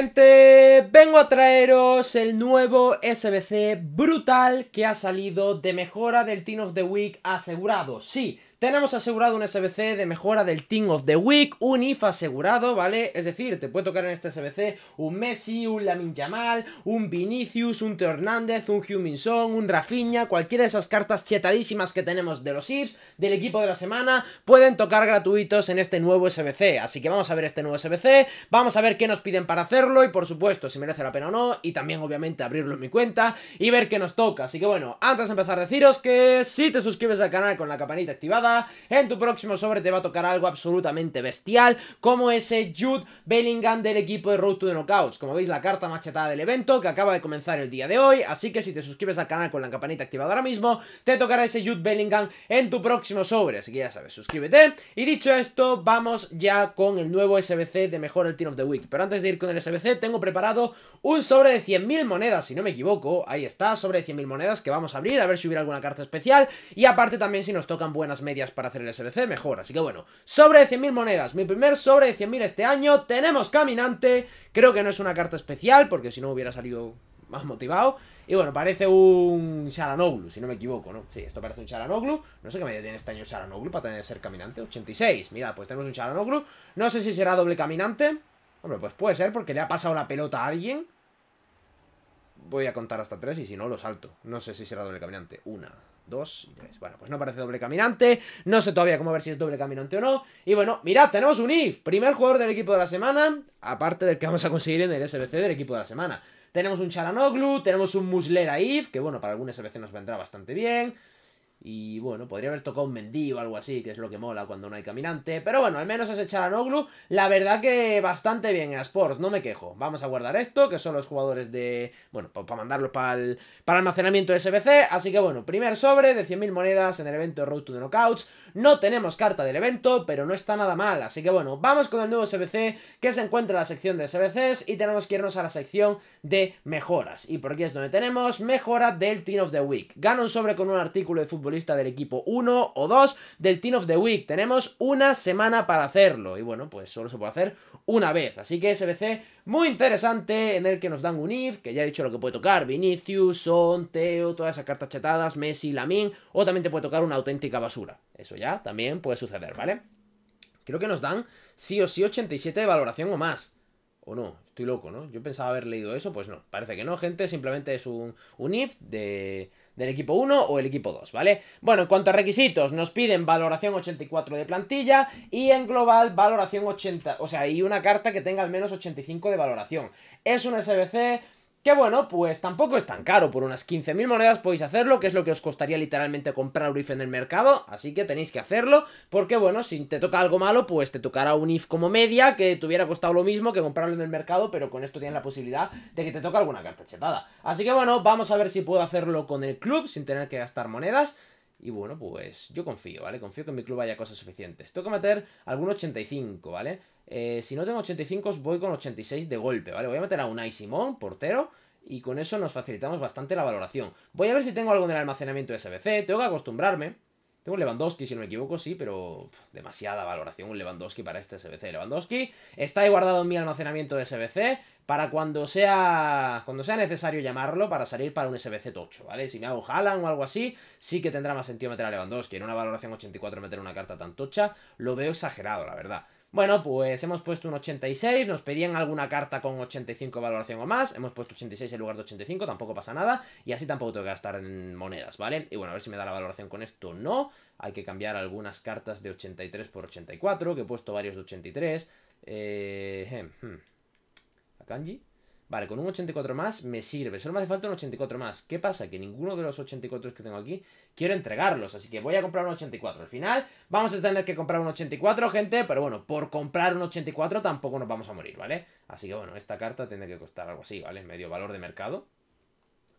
gente, vengo a traeros el nuevo SBC brutal que ha salido de mejora del Team of the Week asegurado. Sí, tenemos asegurado un SBC de mejora del Team of the Week, un IF asegurado, ¿vale? Es decir, te puede tocar en este SBC un Messi, un Lamin Yamal, un Vinicius, un Teo Hernández, un Song, un Rafinha, cualquiera de esas cartas chetadísimas que tenemos de los IFs, del equipo de la semana, pueden tocar gratuitos en este nuevo SBC. Así que vamos a ver este nuevo SBC, vamos a ver qué nos piden para hacerlo y por supuesto si merece la pena o no, y también obviamente abrirlo en mi cuenta y ver qué nos toca. Así que bueno, antes de empezar deciros que si te suscribes al canal con la campanita activada, en tu próximo sobre te va a tocar algo absolutamente bestial, como ese Jude Bellingham del equipo de Road to the Knockouts. Como veis, la carta machetada del evento que acaba de comenzar el día de hoy, así que si te suscribes al canal con la campanita activada ahora mismo, te tocará ese Jude Bellingham en tu próximo sobre, así que ya sabes, suscríbete. Y dicho esto, vamos ya con el nuevo SBC de Mejor el Team of the Week. Pero antes de ir con el SBC, tengo preparado un sobre de 100.000 monedas, si no me equivoco. Ahí está, sobre de 100.000 monedas que vamos a abrir, a ver si hubiera alguna carta especial. Y aparte también si nos tocan buenas medias para hacer el SLC mejor. Así que bueno, sobre 100.000 monedas. Mi primer sobre de 100.000 este año. Tenemos Caminante. Creo que no es una carta especial, porque si no hubiera salido más motivado. Y bueno, parece un Sharanoglu, si no me equivoco, ¿no? Sí, esto parece un Sharanoglu. No sé qué medio tiene este año Sharanoglu para tener ser caminante. 86. Mira, pues tenemos un Sharanoglu. No sé si será doble caminante. Hombre, pues puede ser porque le ha pasado la pelota a alguien voy a contar hasta tres y si no, lo salto. No sé si será doble caminante. Una, dos y tres. Bueno, pues no parece doble caminante. No sé todavía cómo ver si es doble caminante o no. Y bueno, mirad, tenemos un IF. Primer jugador del equipo de la semana, aparte del que vamos a conseguir en el SBC del equipo de la semana. Tenemos un Charanoglu, tenemos un Muslera IF, que bueno, para algún SBC nos vendrá bastante bien. Y bueno, podría haber tocado un mendigo o algo así, que es lo que mola cuando no hay caminante. Pero bueno, al menos es echar a Noglu. La verdad que bastante bien en Sports, no me quejo. Vamos a guardar esto, que son los jugadores de... Bueno, para mandarlos para el, para almacenamiento de SBC. Así que bueno, primer sobre de 100.000 monedas en el evento Road to the Knockouts. No tenemos carta del evento, pero no está nada mal. Así que bueno, vamos con el nuevo SBC, que se encuentra en la sección de SBCs. Y tenemos que irnos a la sección de mejoras. Y por aquí es donde tenemos mejora del Team of the Week. Gana un sobre con un artículo de fútbol lista del equipo 1 o 2 del Team of the Week. Tenemos una semana para hacerlo y bueno, pues solo se puede hacer una vez. Así que SBC muy interesante en el que nos dan un IF, que ya he dicho lo que puede tocar, Vinicius, Son, Teo, todas esas cartas chatadas Messi, Lamin, o también te puede tocar una auténtica basura. Eso ya también puede suceder, ¿vale? Creo que nos dan sí o sí 87 de valoración o más. ¿O no? Estoy loco, ¿no? Yo pensaba haber leído eso, pues no. Parece que no, gente. Simplemente es un, un if de, del equipo 1 o el equipo 2, ¿vale? Bueno, en cuanto a requisitos, nos piden valoración 84 de plantilla y en global valoración 80, o sea, y una carta que tenga al menos 85 de valoración. Es un SBC, que bueno, pues tampoco es tan caro, por unas 15.000 monedas podéis hacerlo, que es lo que os costaría literalmente comprar un IF en el mercado, así que tenéis que hacerlo, porque bueno, si te toca algo malo, pues te tocará un IF como media, que te hubiera costado lo mismo que comprarlo en el mercado, pero con esto tienes la posibilidad de que te toque alguna carta chetada. Así que bueno, vamos a ver si puedo hacerlo con el club, sin tener que gastar monedas, y bueno, pues yo confío, ¿vale? Confío que en mi club haya cosas suficientes. Tengo que meter algún 85, ¿vale? Eh, si no tengo 85, voy con 86 de golpe, ¿vale? Voy a meter a Unai Simón, portero, y con eso nos facilitamos bastante la valoración. Voy a ver si tengo algo en el almacenamiento de SBC, tengo que acostumbrarme. Tengo un Lewandowski, si no me equivoco, sí, pero demasiada valoración un Lewandowski para este SBC. Lewandowski está ahí guardado en mi almacenamiento de SBC para cuando sea cuando sea necesario llamarlo para salir para un SBC tocho, ¿vale? Si me hago Haaland o algo así, sí que tendrá más sentido meter a Lewandowski. En una valoración 84 meter una carta tan tocha, lo veo exagerado, la verdad. Bueno, pues hemos puesto un 86, nos pedían alguna carta con 85 valoración o más, hemos puesto 86 en lugar de 85, tampoco pasa nada, y así tampoco tengo que gastar en monedas, ¿vale? Y bueno, a ver si me da la valoración con esto, no, hay que cambiar algunas cartas de 83 por 84, que he puesto varios de 83, eh... Hmm, hmm. Akanji, Vale, con un 84 más me sirve. Solo me hace falta un 84 más. ¿Qué pasa? Que ninguno de los 84 que tengo aquí quiero entregarlos. Así que voy a comprar un 84. Al final vamos a tener que comprar un 84, gente. Pero bueno, por comprar un 84 tampoco nos vamos a morir, ¿vale? Así que bueno, esta carta tiene que costar algo así, ¿vale? Medio valor de mercado.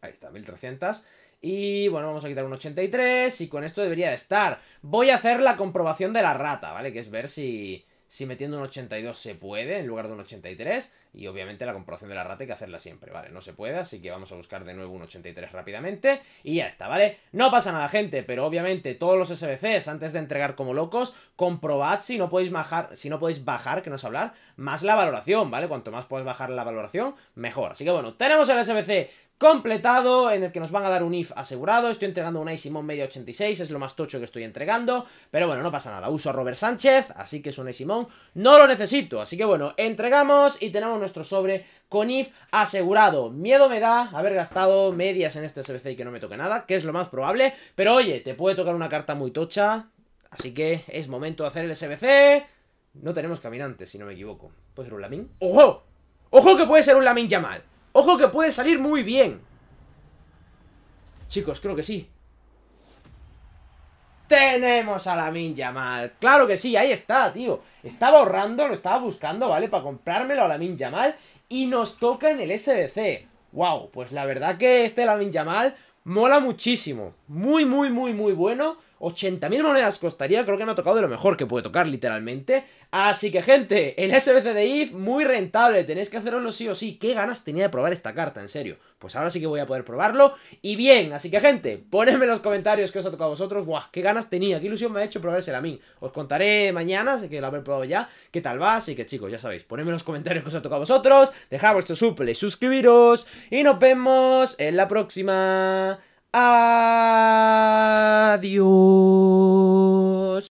Ahí está, 1300. Y bueno, vamos a quitar un 83 y con esto debería de estar. Voy a hacer la comprobación de la rata, ¿vale? Que es ver si, si metiendo un 82 se puede en lugar de un 83. Y obviamente la comprobación de la rata hay que hacerla siempre, ¿vale? No se puede, así que vamos a buscar de nuevo un 83 rápidamente y ya está, ¿vale? No pasa nada, gente, pero obviamente todos los SBCs, antes de entregar como locos, comprobad si no podéis bajar, si no podéis bajar, que no es hablar, más la valoración, ¿vale? Cuanto más podéis bajar la valoración, mejor. Así que bueno, tenemos el SBC completado, en el que nos van a dar un IF asegurado, estoy entregando un Simon media 86, es lo más tocho que estoy entregando, pero bueno, no pasa nada, uso a Robert Sánchez, así que es un I-Simon. no lo necesito, así que bueno, entregamos y tenemos nuestro sobre con IF asegurado. Miedo me da haber gastado medias en este SBC y que no me toque nada, que es lo más probable. Pero oye, te puede tocar una carta muy tocha, así que es momento de hacer el SBC. No tenemos caminante, si no me equivoco. ¿Puede ser un Lamin? ¡Ojo! ¡Ojo que puede ser un Lamin Yamal! ¡Ojo que puede salir muy bien! Chicos, creo que sí. Tenemos a la Minjamal! Yamal. Claro que sí, ahí está, tío. Estaba ahorrando, lo estaba buscando, ¿vale? Para comprármelo a la Minjamal Yamal. Y nos toca en el SBC. Wow, pues la verdad que este la Yamal mola muchísimo. Muy, muy, muy, muy bueno. 80.000 monedas costaría, creo que me ha tocado de lo mejor que puede tocar, literalmente. Así que, gente, el SBC de IF, muy rentable, tenéis que hacerlo sí o sí. ¿Qué ganas tenía de probar esta carta, en serio? Pues ahora sí que voy a poder probarlo. Y bien, así que, gente, ponedme en los comentarios qué os ha tocado a vosotros. guau, qué ganas tenía, qué ilusión me ha hecho probar a mí. Os contaré mañana, sé que lo habré probado ya, qué tal va. Así que, chicos, ya sabéis, ponedme en los comentarios qué os ha tocado a vosotros. Dejad vuestro suple, suscribiros. Y nos vemos en la próxima. Adiós.